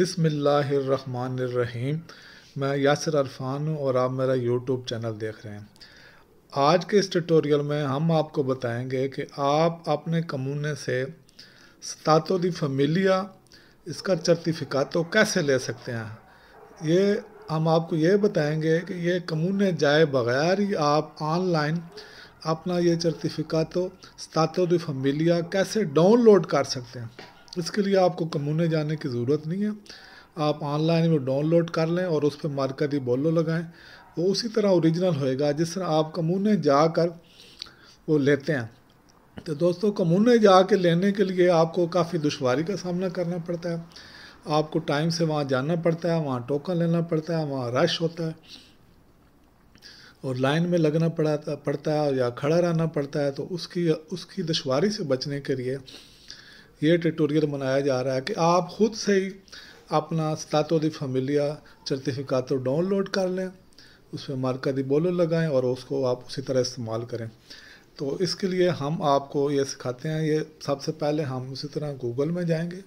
बिसमीम मैं यासर अरफान हूँ और आप मेरा यूट्यूब चैनल देख रहे हैं आज के इस ट्यूटोरियल में हम आपको बताएंगे कि आप अपने कमूने से स्तातो दी फमिलिया इसका सर्टिफिकातो कैसे ले सकते हैं ये हम आपको ये बताएंगे कि ये कमूने जाए बगैर ही आप ऑनलाइन अपना ये सर्टिफिकातो स्तातो दी फमिलिया कैसे डाउनलोड कर सकते हैं इसके लिए आपको कमूने जाने की ज़रूरत नहीं है आप ऑनलाइन वो डाउनलोड कर लें और उस पर मार्कर बोलो लगाएं वो उसी तरह ओरिजिनल होएगा जिस तरह आप कमूने जाकर वो लेते हैं तो दोस्तों कमूने जा के लेने के लिए आपको काफ़ी दुशारी का सामना करना पड़ता है आपको टाइम से वहाँ जाना पड़ता है वहाँ टोकन लेना पड़ता है वहाँ रश होता है और लाइन में लगना पड़ा पड़ता है या खड़ा रहना पड़ता है तो उसकी उसकी दुशारी से बचने के लिए ये ट्यूटोरियल मनाया जा रहा है कि आप खुद से ही अपना स्तातो दी फमिलिया तो डाउनलोड कर लें पर मार्का दी बोलो लगाएं और उसको आप उसी तरह इस्तेमाल करें तो इसके लिए हम आपको ये सिखाते हैं ये सबसे पहले हम उसी तरह गूगल में जाएंगे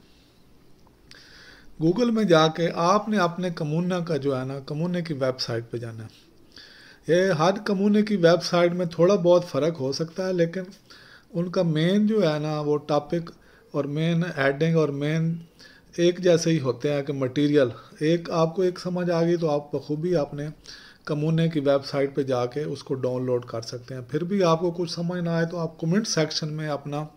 गूगल में जाके आपने अपने कमूना का जो है ना कमूने की वेबसाइट पे जाना है ये हर कमूने की वेबसाइट में थोड़ा बहुत फ़र्क हो सकता है लेकिन उनका मेन जो है ना वो टॉपिक और मेन एडिंग और मेन एक जैसे ही होते हैं कि मटेरियल एक आपको एक समझ आ गई तो आप बखूबी आपने कमूने की वेबसाइट पे जाके उसको डाउनलोड कर सकते हैं फिर भी आपको कुछ समझ ना आए तो आप कमेंट सेक्शन में अपना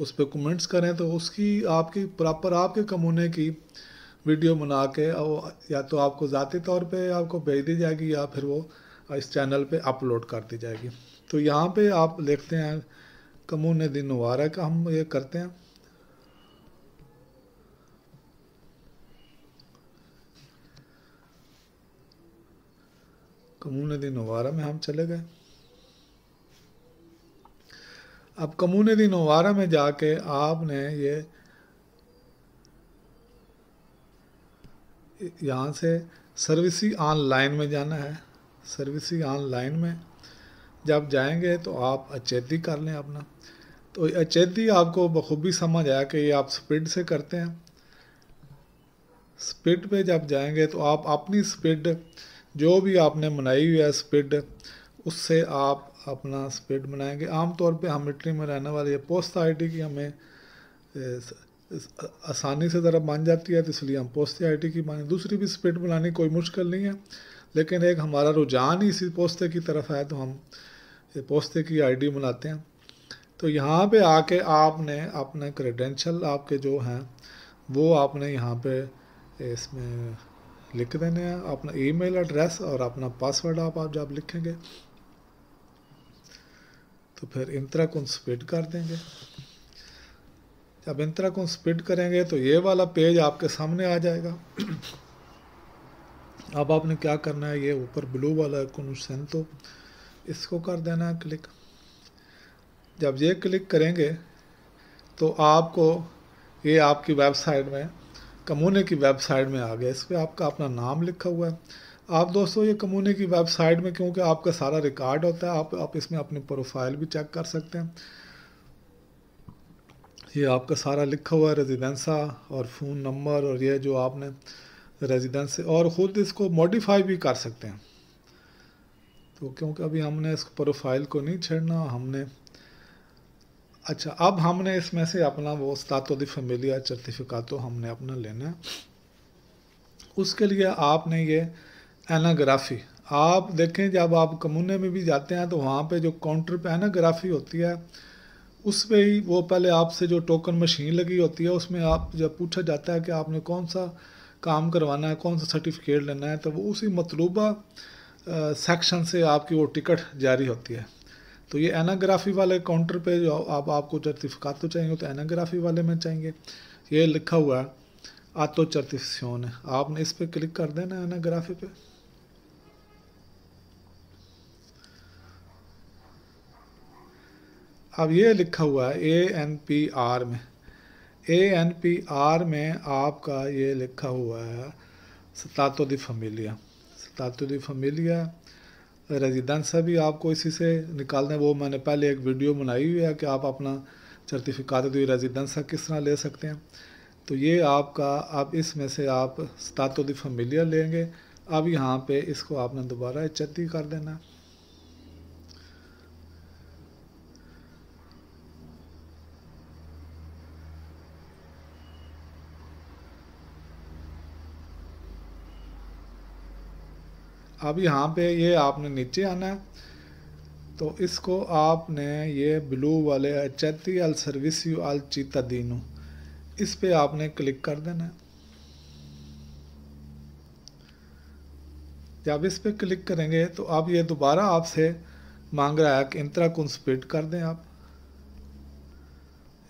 उस पर कमेंट्स करें तो उसकी आपकी प्रॉपर आपके कमूने की वीडियो बना के या तो आपको ज़ाती तौर पे आपको भेज दी जाएगी या फिर वो इस चैनल पे अपलोड कर दी जाएगी तो यहाँ पे आप देखते हैं कमूने दिन मुबारक हम ये करते हैं कमून दिन नवारा में हम चले गए अब कमून दिन नवारा में जाके आपने ये यहाँ से सर्विसी ऑनलाइन में जाना है सर्विसी ऑनलाइन में जब जाएंगे तो आप अचेती कर लें अपना तो अचेती आपको बखूबी समझ आया कि ये आप स्पीड से करते हैं स्पीड पे जब जाएंगे तो आप अपनी स्पीड जो भी आपने बनाई हुई है स्पिड उससे आप अपना स्पिड बनाएंगे आमतौर पे हम इटली में रहने वाले है पोस्ट आईडी की हमें आसानी से ज़रा बन जाती है तो इसलिए हम पोस्ते आईडी की माने दूसरी भी स्पिड बनानी कोई मुश्किल नहीं है लेकिन एक हमारा रुझान ही इसी पोस्ते की तरफ है तो हम पोस्ते की आईडी बनाते हैं तो यहाँ पे आके आपने अपने क्रेडेंशल आपके जो हैं वो आपने यहाँ पे इसमें लिख देने हैं अपना ईमेल एड्रेस और अपना पासवर्ड आप आप जब लिखेंगे तो फिर इंतरा को स्पिड कर देंगे जब इंतरा को स्पिड करेंगे तो ये वाला पेज आपके सामने आ जाएगा अब आपने क्या करना है ये ऊपर ब्लू वाला कुन तो इसको कर देना है क्लिक जब ये क्लिक करेंगे तो आपको ये आपकी वेबसाइट में कमोने की वेबसाइट में आ गया इस पर आपका अपना नाम लिखा हुआ है आप दोस्तों ये कमोने की वेबसाइट में क्योंकि आपका सारा रिकॉर्ड होता है आप आप इसमें अपनी प्रोफाइल भी चेक कर सकते हैं ये आपका सारा लिखा हुआ है रेजिडेंसा और फ़ोन नंबर और ये जो आपने रेजिडेंस और ख़ुद इसको मॉडिफाई भी कर सकते हैं तो क्योंकि अभी हमने इस प्रोफाइल को नहीं छेड़ना हमने अच्छा अब हमने इसमें से अपना वो स्तातो दी फेमिलिया तो हमने अपना लेना है उसके लिए आपने ये एनाग्राफी आप देखें जब आप कमूने में भी जाते हैं तो वहाँ पे जो काउंटर पे एनाग्राफी होती है उस पर ही वो पहले आपसे जो टोकन मशीन लगी होती है उसमें आप जब पूछा जाता है कि आपने कौन सा काम करवाना है कौन सा सर्टिफिकेट लेना है तो वो उसी मतलूबा सेक्शन से आपकी वो टिकट जारी होती है तो ये एनाग्राफी वाले काउंटर पे जो आप आपको चर्टिफिकात तो चाहिए तो एनाग्राफी वाले में चाहेंगे ये लिखा हुआ है आतो चर्टिफिक्योन है आपने इस पर क्लिक कर देना एनाग्राफी पे अब ये लिखा हुआ है ए एन पी आर में ए एन पी आर में आपका ये लिखा हुआ है सतातो दी फमिलिया सतातो दी फमिलिया रेजिडेंस है भी आपको इसी से निकालने वो मैंने पहले एक वीडियो बनाई हुई है कि आप अपना सर्टिफिकात दुई रेजिडेंस है किस तरह ले सकते हैं तो ये आपका आप इसमें से आप स्तातो दी फमिलियर लेंगे अब यहाँ पे इसको आपने दोबारा चत्ती कर देना है अब यहाँ पे ये आपने नीचे आना है तो इसको आपने ये ब्लू वाले चैती अल सर्विस यू अल चीता दीनू इस पे आपने क्लिक कर देना है जब इस पे क्लिक करेंगे तो अब ये दोबारा आपसे मांग रहा है कि इंतरा कंस्पीड कर दें आप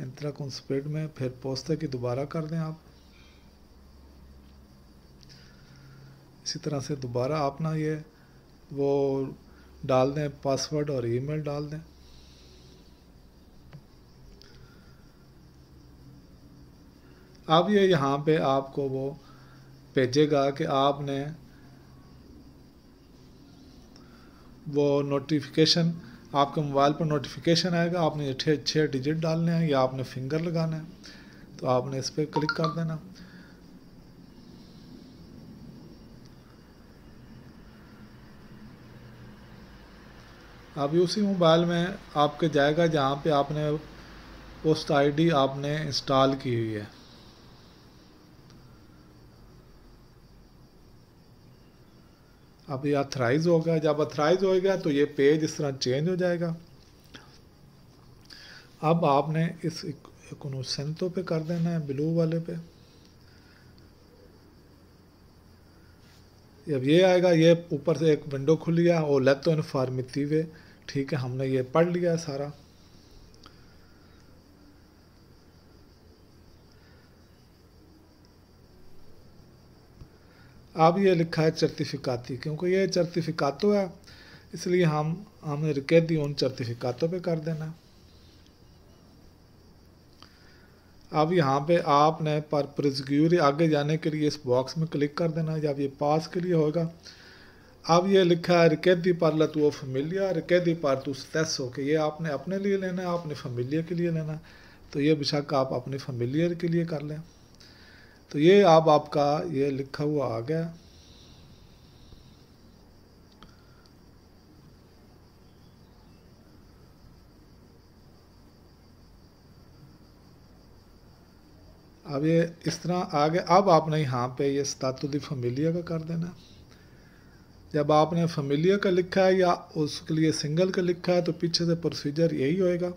इंतरा कंस्पीड में फिर पोस्ते की दोबारा कर दें आप इसी तरह से दोबारा आप ना ये वो डाल दें पासवर्ड और ईमेल डाल दें अब ये यहाँ पे आपको वो भेजेगा कि आपने वो नोटिफिकेशन आपके मोबाइल पर नोटिफिकेशन आएगा आपने छः छः डिजिट डालने हैं या आपने फिंगर लगाना है तो आपने इस पर क्लिक कर देना अभी उसी मोबाइल में आपके जाएगा जहाँ पे आपने पोस्ट आईडी आपने इंस्टॉल की हुई है अभी ये अथराइज होगा जब अथराइज होएगा तो ये पेज इस तरह चेंज हो जाएगा अब आपने इस इकोनोसेंतो पे कर देना है ब्लू वाले पे अब ये आएगा ये ऊपर से एक विंडो खुल गया और है ओलेतो इनफार्मेटिवे ठीक है हमने ये पढ़ लिया है सारा अब ये लिखा है चर्तिफिकाती क्योंकि ये चर्तिफिकातो है इसलिए हम हमने दी उन चर्तिफिकातो पे कर देना अब यहाँ पे आपने पर प्रिजग्यूरी आगे जाने के लिए इस बॉक्स में क्लिक कर देना जब ये पास के लिए होगा अब ये लिखा है रिकैदी पार्ला तू ऑफ फमिलिया रिकैदी पार तू हो के ये आपने अपने लिए लेना है आपने फमिलियर के लिए लेना तो ये बेशक आप अपने फमिलियर के लिए कर लें तो ये अब आपका ये लिखा हुआ आ गया अब ये इस तरह आ गया अब आपने यहाँ पे ये स्तातु दी फमिलिया का कर देना जब आपने फैमिलियर का लिखा है या उसके लिए सिंगल का लिखा है तो पीछे से प्रोसीजर यही होएगा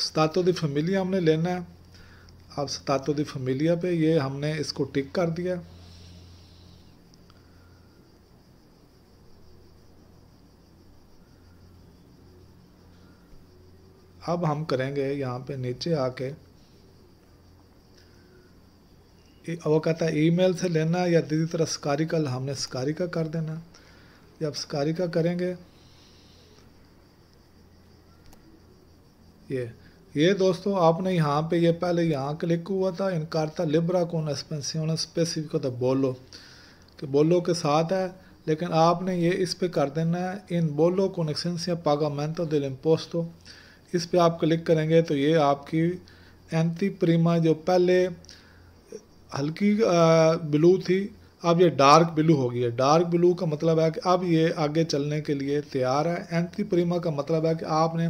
सतातो दी फैमिलिया हमने लेना है आप सतातो दी फैमिलिया पे ये हमने इसको टिक कर दिया अब हम करेंगे यहाँ पे नीचे आके वो कहता है ईमेल से लेना या दीदी तरह स्कारिकल हमने स्कारिका कर देना है या आप का करेंगे ये ये दोस्तों आपने यहाँ पे ये पहले यहाँ क्लिक हुआ था इनकारता लिब्रा कौन एक्सपेंसियोन स्पेसिफिको था तो बोलो कि बोलो के साथ है लेकिन आपने ये इस पे कर देना है इन बोलो कौन एक्सेंसिया पागामेंतो दिल इम्पोस्टो इस पे आप क्लिक करेंगे तो ये आपकी एंती प्रीमा जो पहले हल्की ब्लू थी अब ये डार्क ब्लू हो गई है डार्क ब्लू का मतलब है कि अब ये आगे चलने के लिए तैयार है एंटी प्रीमा का मतलब है कि आपने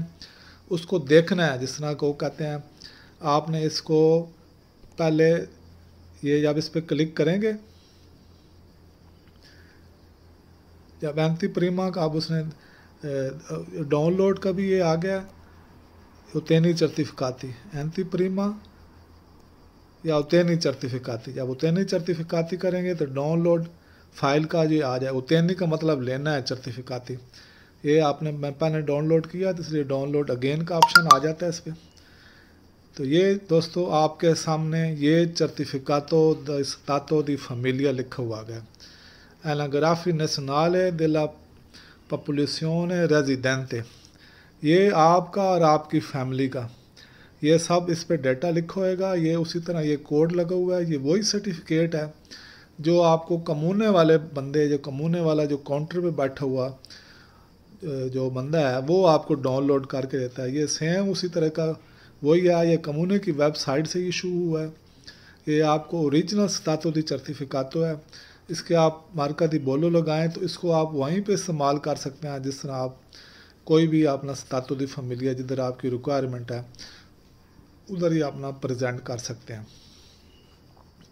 उसको देखना है जिस तरह को कहते हैं आपने इसको पहले ये जब इस पर क्लिक करेंगे जब एंटी प्रीमा का अब उसने डाउनलोड का भी ये आ गया तेनी सर्टिफिकाती एंटी प्रीमा या उतनी सर्टिफिकाती जब उतनी सर्टिफिकाती करेंगे तो डाउनलोड फाइल का जो आ जाए उतनी का मतलब लेना है सर्टिफिकाती ये आपने मैं पहले डाउनलोड किया तो इसलिए डाउनलोड अगेन का ऑप्शन आ जाता है इस पर तो ये दोस्तों आपके सामने ये सर्टिफिकातो दातो दी फमीलिया लिखा हुआ गया एनाग्राफी नेशनाले दिला पॉपुलेशन रेजिडेंट ये आपका और आपकी फैमिली का ये सब इस पर डेटा लिखा होएगा ये उसी तरह ये कोड लगा हुआ है ये वही सर्टिफिकेट है जो आपको कमूने वाले बंदे जो कमूने वाला जो काउंटर पे बैठा हुआ जो बंदा है वो आपको डाउनलोड करके देता है ये सेम उसी तरह का वही है ये कमूने की वेबसाइट से इशू हुआ है ये आपको ओरिजिनल सतातो दी सर्टिफिकातो है इसके आप मार्का दी बोलो लगाएं तो इसको आप वहीं पे इस्तेमाल कर सकते हैं जिस तरह आप कोई भी अपना सतातो दी फमिलिया जिधर आपकी रिक्वायरमेंट है उधर ही अपना प्रेजेंट कर सकते हैं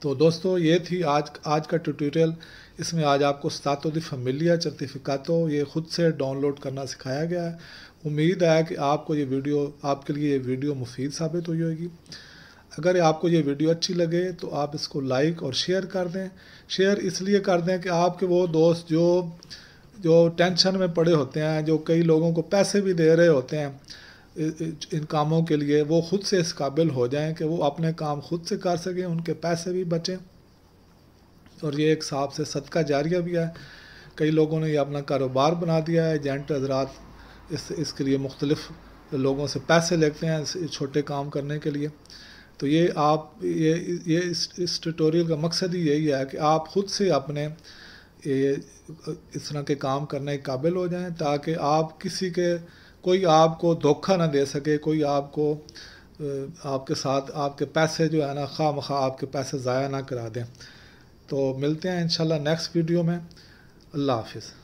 तो दोस्तों ये थी आज आज का ट्यूटोरियल इसमें आज आपको स्तातो दी फमिलिया सर्टिफिकातो ये ख़ुद से डाउनलोड करना सिखाया गया है उम्मीद है कि आपको ये वीडियो आपके लिए ये वीडियो मुफीद साबित हुई होगी अगर आपको ये वीडियो अच्छी लगे तो आप इसको लाइक और शेयर कर दें शेयर इसलिए कर दें कि आपके वो दोस्त जो जो टेंशन में पड़े होते हैं जो कई लोगों को पैसे भी दे रहे होते हैं इन कामों के लिए वो ख़ुद से इस काबिल हो जाएं कि वो अपने काम खुद से कर सकें उनके पैसे भी बचें और ये एक साहब से सदका जारिया भी है कई लोगों ने ये अपना कारोबार बना दिया है जेंट हजरात इस इसके लिए मुख्तलिफ लोगों से पैसे लेते हैं छोटे काम करने के लिए तो ये आप ये ये इस इस ट्यूटोरियल का मकसद ही यही है कि आप ख़ुद से अपने ये इस तरह के काम करने के काबिल हो जाएं ताकि आप किसी के कोई आपको धोखा ना दे सके कोई आपको आपके साथ आपके पैसे जो है ना खा मखा आपके पैसे ज़ाया ना करा दें तो मिलते हैं इंशाल्लाह नेक्स्ट वीडियो में अल्लाह हाफिज़